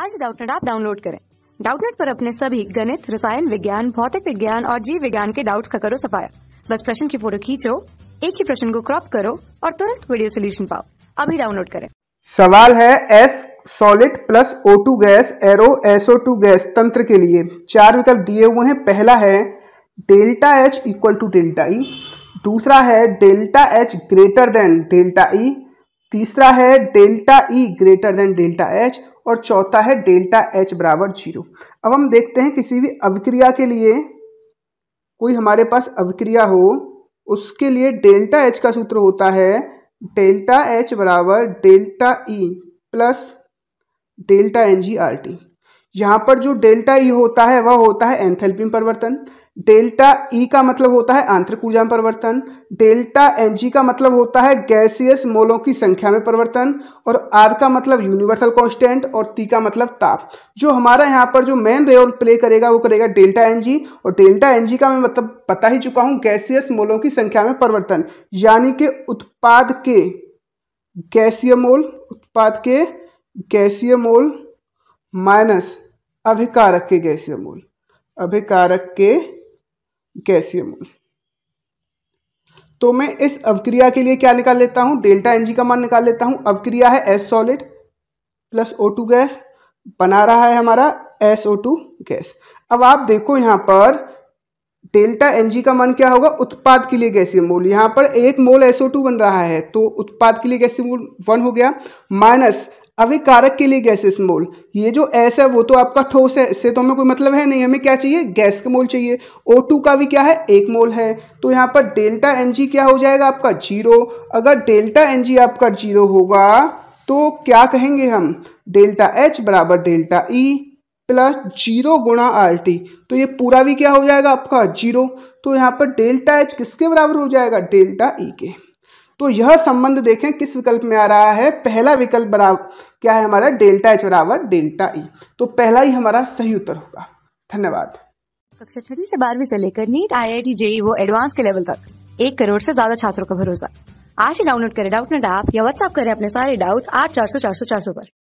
आज डाउटनेट आप डाउनलोड करें डाउटनेट पर अपने सभी गणित रसायन विज्ञान भौतिक विज्ञान और जीव विज्ञान के डाउट्स का करो सफाया बस प्रश्न की फोटो खींचो एक ही प्रश्न को क्रॉप करो और तुरंत वीडियो सोल्यूशन पाओ अभी डाउनलोड करें सवाल है S solid plus O two gas arrow SO two gas तंत्र के लिए चार विकल्प दिए हुए हैं पहला है delta H equal to delta E e। दूसरा है delta H greater than delta E e। तीसरा है delta E greater than delta H और चौथा है डेल्टा एच बराबर जीरो अब हम देखते हैं किसी भी अभिक्रिया के लिए कोई हमारे पास अभिक्रिया हो उसके लिए डेल्टा एच का सूत्र होता है डेल्टा एच बराबर delta E plus delta N G R T यहाँ पर जो डेल्टा ई होता है वह होता है एंथेल्पिन परिवर्तन डेल्टा ई e का मतलब होता है आंतरिक ऊर्जा में परिवर्तन डेल्टा एन जी का मतलब होता है गैसियस मोलों की संख्या में परिवर्तन और आर का मतलब यूनिवर्सल कांस्टेंट और टी का मतलब ताप जो हमारा यहाँ पर जो मेन रोल प्ले करेगा वो करेगा डेल्टा एन जी और डेल्टा एन जी का मैं मतलब बता ही चुका हूँ गैसियस मोलों की संख्या में परिवर्तन यानी कि उत्पाद के गैसीय मोल उत्पाद के गैसीय मोल माइनस अभिकारक के गैसीय मोल अभिकारक के गैसीय मोल तो मैं इस अवक्रिया के लिए क्या निकाल लेता हूं डेल्टा एनजी का मान निकाल लेता हूं अवक्रिया है S solid plus O two gas बना रहा है हमारा एस ओ टू गैस अब आप देखो यहां पर डेल्टा एनजी का मान क्या होगा उत्पाद के लिए गैसीय मोल यहां पर एक मोल एसओ टू बन रहा है तो उत्पाद के लिए गैसीय मोल वन हो गया माइनस अभी कारक के लिए गैसेस मोल ये जो एस है वो तो आपका ठोस है इससे तो हमें कोई मतलब है नहीं हमें क्या चाहिए गैस का मोल चाहिए ओ टू का भी क्या है एक मोल है तो यहाँ पर डेल्टा एन जी क्या हो जाएगा आपका जीरो अगर डेल्टा एन जी आपका जीरो होगा तो क्या कहेंगे हम डेल्टा एच बराबर delta E e plus zero गुणा आर टी तो ये पूरा भी क्या हो जाएगा आपका जीरो तो यहाँ पर डेल्टा एच किसके बराबर हो जाएगा डेल्टा ई e के तो यह संबंध देखें किस विकल्प में आ रहा है पहला विकल्प बराबर क्या है हमारा डेल्टा एच बराबर डेल्टा ई e। तो पहला ही हमारा सही उत्तर होगा धन्यवाद कक्षा छठी से बारहवीं से लेकर NEET I I T JEE वो एडवांस के लेवल तक एक करोड़ से ज्यादा छात्रों का भरोसा आज ही डाउनलोड करें डाउट नेट ऐप या व्हाट्सअप करें अपने सारे डाउट्स आठ चार सौ चार सौ चार सौ पर